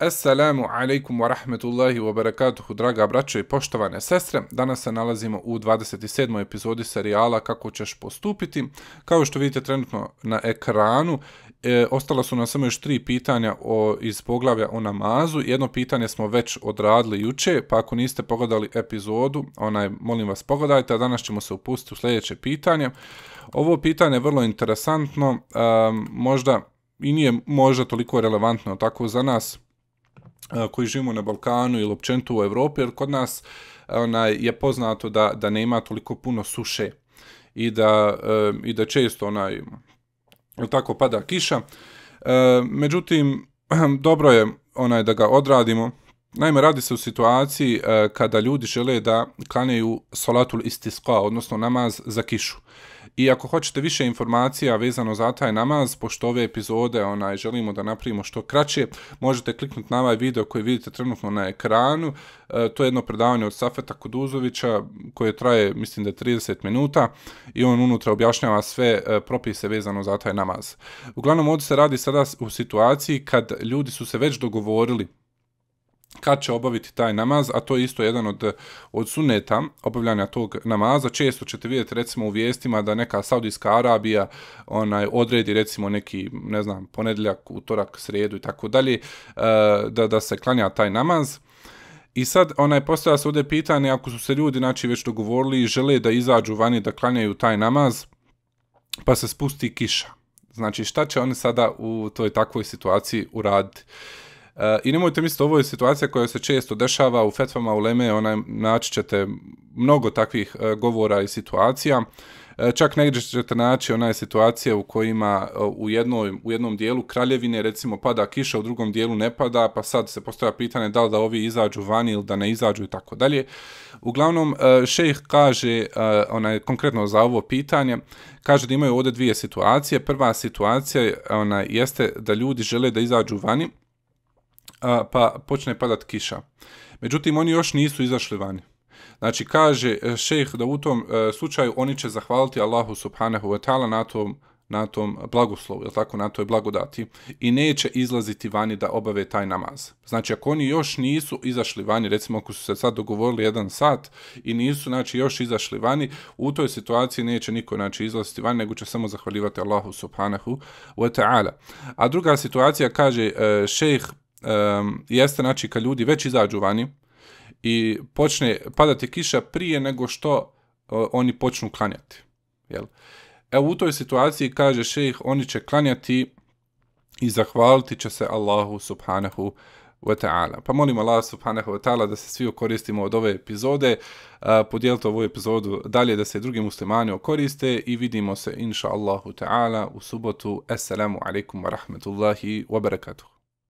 Assalamu alaikum wa rahmetullahi wa barakatuhu, draga braćo i poštovane sestre. Danas se nalazimo u 27. epizodi serijala Kako ćeš postupiti. Kao što vidite trenutno na ekranu, e, ostala su nam samo još tri pitanja o, iz poglavlja o namazu. Jedno pitanje smo već odradili juče, pa ako niste pogledali epizodu, onaj, molim vas pogledajte, a danas ćemo se upustiti u sljedeće pitanje. Ovo pitanje je vrlo interesantno, e, možda i nije možda toliko relevantno tako za nas, koji živimo na Balkanu ili općenito u Evropi, jer kod nas onaj, je poznato da, da nema toliko puno suše i da, e, i da često onaj, tako pada kiša. E, međutim, dobro je onaj da ga odradimo. Naime, radi se u situaciji e, kada ljudi žele da klaneju solatul istisqa, odnosno namaz za kišu. I ako hoćete više informacija vezano za taj namaz, pošto ove epizode onaj, želimo da napravimo što kraće, možete kliknuti na ovaj video koji vidite trenutno na ekranu. E, to je jedno predavanje od Safeta Kuduzovića koje traje, mislim da 30 minuta i on unutra objašnjava sve e, propise vezano za taj namaz. Uglavnom, ovdje se radi sada u situaciji kad ljudi su se već dogovorili kad će obaviti taj namaz, a to je isto jedan od, od suneta obavljanja tog namaza. Često ćete vidjeti recimo u vijestima da neka Saudijska Arabija onaj odredi recimo neki, ne znam, ponedljak, utorak, srijedu i tako dalje, eh, da, da se klanja taj namaz. I sad onaj postavlja se ovdje pitanje ako su se ljudi znači, već dogovorili i žele da izađu vani da klanjaju taj namaz, pa se spusti kiša. Znači šta će oni sada u toj takvoj situaciji uraditi? E, I nemojte misliti, ovo je situacija koja se često dešava u fetvama u Leme, onaj, naći ćete mnogo takvih e, govora i situacija. E, čak negdje ćete naći onaj situacija u kojima e, u, jednoj, u jednom dijelu kraljevine recimo pada kiša, u drugom dijelu ne pada, pa sad se postoja pitanje da li da ovi izađu van ili da ne izađu i tako dalje. Uglavnom, šejh kaže, onaj, konkretno za ovo pitanje, kaže da imaju ovdje dvije situacije. Prva situacija ona, jeste da ljudi žele da izađu vani, a, pa počne padat kiša. Međutim, oni još nisu izašli vani. Znači, kaže e, šejh da u tom e, slučaju oni će zahvaliti Allahu subhanahu wa ta'ala na tom, na tom blagoslovu, jel tako, na toj blagodati, i neće izlaziti vani da obave taj namaz. Znači, ako oni još nisu izašli vani, recimo ako su se sad dogovorili jedan sat i nisu, znači, još izašli vani, u toj situaciji neće niko, znači, izlaziti vani, nego će samo zahvaljivati Allahu subhanahu wa ta'ala. A druga situacija, kaže e, šejh, um, jeste znači kad ljudi već izađu vani i počne padati kiša prije nego što uh, oni počnu klanjati. Jel? Evo u toj situaciji kaže šejh, oni će klanjati i zahvaliti će se Allahu subhanahu wa ta'ala. Pa molim Allah subhanahu wa ta'ala da se svi koristimo od ove epizode, e, podijelite ovu epizodu dalje da se drugi muslimani okoriste i vidimo se inša Allahu ta'ala u subotu. Assalamu alaikum wa rahmatullahi wa barakatuh.